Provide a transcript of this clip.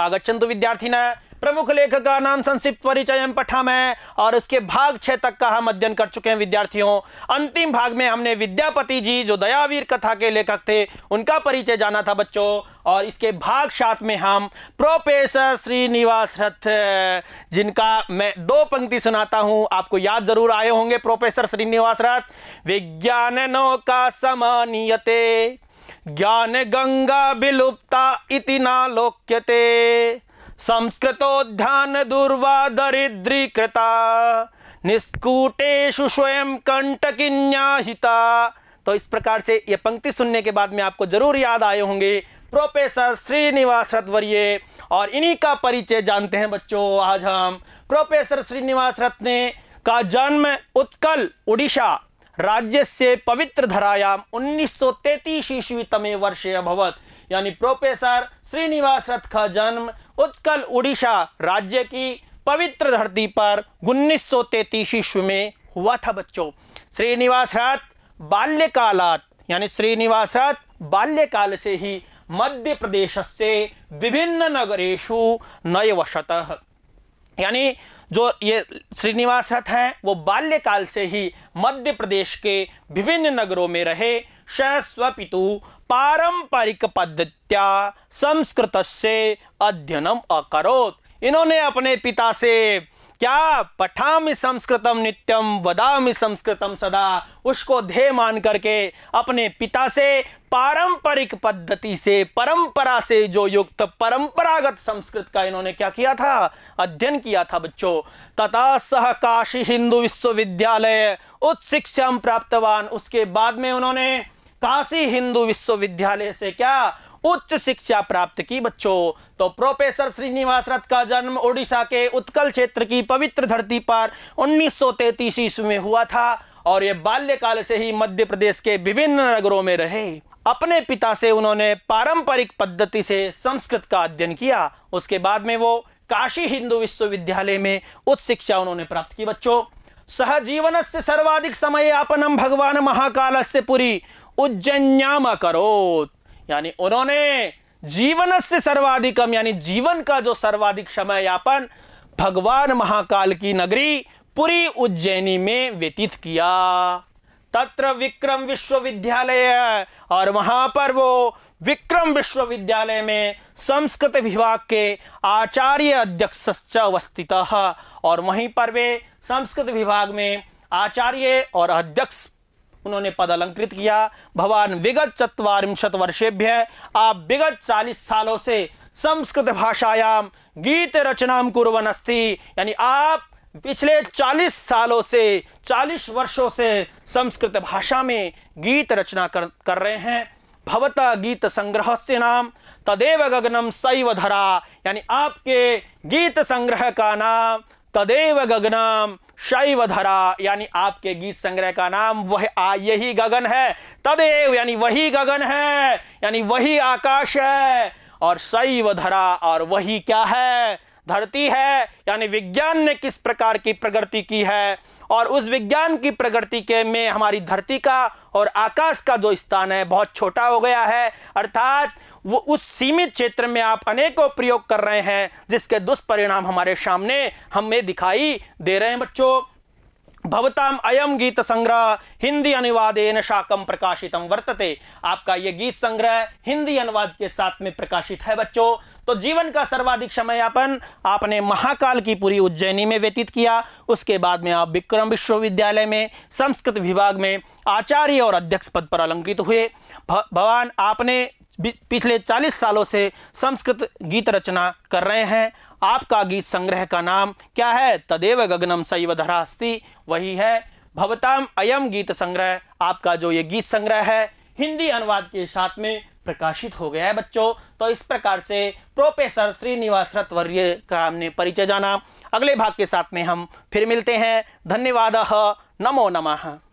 विद्यार्थी न प्रमुख लेखक का नाम संक्षिप्त परिचय पठा में और उसके भाग छह तक का हम अध्ययन कर चुके हैं विद्यार्थियों अंतिम भाग में हमने विद्यापति जी जो दयावीर कथा के लेखक थे उनका परिचय जाना था बच्चों और इसके भाग सात में हम प्रोफेसर श्रीनिवास रथ जिनका मैं दो पंक्ति सुनाता हूं आपको याद जरूर आए होंगे प्रोफेसर श्रीनिवास रथ विज्ञाननों का समानियते ज्ञान गंगा विलुप्ता इति नालोक्यते संस्कृतोध्यान दुर्वा कृता निष्कूटेशु स्वयं कंटकिन्याहिता तो इस प्रकार से ये पंक्ति सुनने के बाद में आपको जरूर याद आए होंगे प्रोफेसर श्रीनिवास रतवरिये और इन्हीं का परिचय जानते हैं बच्चों आज हम प्रोफेसर श्रीनिवास रत्ने का जन्म उत्कल उड़ीसा राज्य पवित्र धरायाम उन्नीस ईस्वीतमे वर्षे अभवत यानी प्रोफेसर श्रीनिवास रथ का जन्म उत्कल उड़ीसा राज्य की पवित्र धरती पर उन्नीस सौ ईस्वी में हुआ था बच्चों श्रीनिवास रथ बाल्यकालात यानी श्रीनिवास रथ बाल्यकाल से ही मध्य प्रदेश से विभिन्न नगरेशु वशत यानी जो ये श्रीनिवास रथ हैं वो बाल्यकाल से ही मध्य प्रदेश के विभिन्न नगरों में रहे स्वपितु पारंपरिक पद्धत्या संस्कृत से अध्ययनम अकरोत इन्होंने अपने पिता से क्या पठामी संस्कृतम नित्यम वदामि संस्कृतम सदा उसको धे मान करके अपने पिता से पारंपरिक पद्धति से परंपरा से जो युक्त परंपरागत संस्कृत का इन्होंने क्या किया था अध्ययन किया था बच्चों तथा सह काशी हिंदू विश्वविद्यालय उच्च शिक्षा प्राप्तवान उसके बाद में उन्होंने काशी हिंदू विश्वविद्यालय से क्या उच्च शिक्षा प्राप्त की बच्चों तो प्रोफेसर श्रीनिवास रथ का जन्म ओडिशा के उत्कल क्षेत्र की पवित्र धरती पर उन्नीस ईस्वी में हुआ था और ये बाल्यकाल से ही मध्य प्रदेश के विभिन्न नगरों में रहे अपने पिता से उन्होंने पारंपरिक पद्धति से संस्कृत का अध्ययन किया उसके बाद में वो काशी हिंदू विश्वविद्यालय में उच्च शिक्षा उन्होंने प्राप्त की बच्चों सहजीवन से सर्वाधिक समय अपनम भगवान महाकाल से पुरी उज्जैन्याम करोत यानी उन्होंने जीवन से सर्वाधिकम यानी जीवन का जो सर्वाधिक समय यापन भगवान महाकाल की नगरी पुरी उज्जैनी में व्यतीत किया तत्र विक्रम विश्वविद्यालय और वहां पर वो विक्रम विश्वविद्यालय में संस्कृत विभाग के आचार्य अध्यक्ष अवस्थित और वहीं पर वे संस्कृत विभाग में आचार्य और अध्यक्ष उन्होंने पद अलंकृत किया भवान विगत चतवारिंशत वर्षेभ्य आप विगत चालीस सालों से संस्कृत भाषायाम गीत रचना कुरवन अस्थी यानी आप पिछले 40 सालों से 40 वर्षों से संस्कृत भाषा में गीत रचना कर कर रहे हैं भवता गीत संग्रह से नाम तदेव गगनम शैव धरा यानी आपके गीत संग्रह का नाम तदेव गगनम शैव धरा यानी आपके गीत संग्रह का नाम वह आ यही गगन है तदेव यानी वही गगन है यानी वही आकाश है और शैव धरा और वही क्या है धरती है यानी विज्ञान ने किस प्रकार की प्रगति की है और उस विज्ञान की प्रगति के में हमारी धरती का और आकाश का जो स्थान है बहुत छोटा हो गया है अर्थात वो उस सीमित क्षेत्र में आप अनेकों प्रयोग कर रहे हैं जिसके दुष्परिणाम हमारे सामने हमें दिखाई दे रहे हैं बच्चों भवताम अयम गीत संग्रह हिंदी एन शाकम प्रकाशितम वर्तते आपका यह गीत संग्रह हिंदी अनुवाद के साथ में प्रकाशित है बच्चों तो जीवन का सर्वाधिक समय यापन आपने महाकाल की पूरी उज्जैनी में व्यतीत किया उसके बाद में आप विक्रम विश्वविद्यालय में संस्कृत विभाग में आचार्य और अध्यक्ष पद पर अलंकृत हुए भगवान आपने पिछले 40 सालों से संस्कृत गीत रचना कर रहे हैं आपका गीत संग्रह का नाम क्या है तदेव गगनम सैव धरास्ती वही है भवताम अयम गीत संग्रह आपका जो ये गीत संग्रह है हिंदी अनुवाद के साथ में प्रकाशित हो गया है बच्चों तो इस प्रकार से प्रोफेसर श्रीनिवास रत्वर्य का हमने परिचय जाना अगले भाग के साथ में हम फिर मिलते हैं धन्यवाद नमो नमः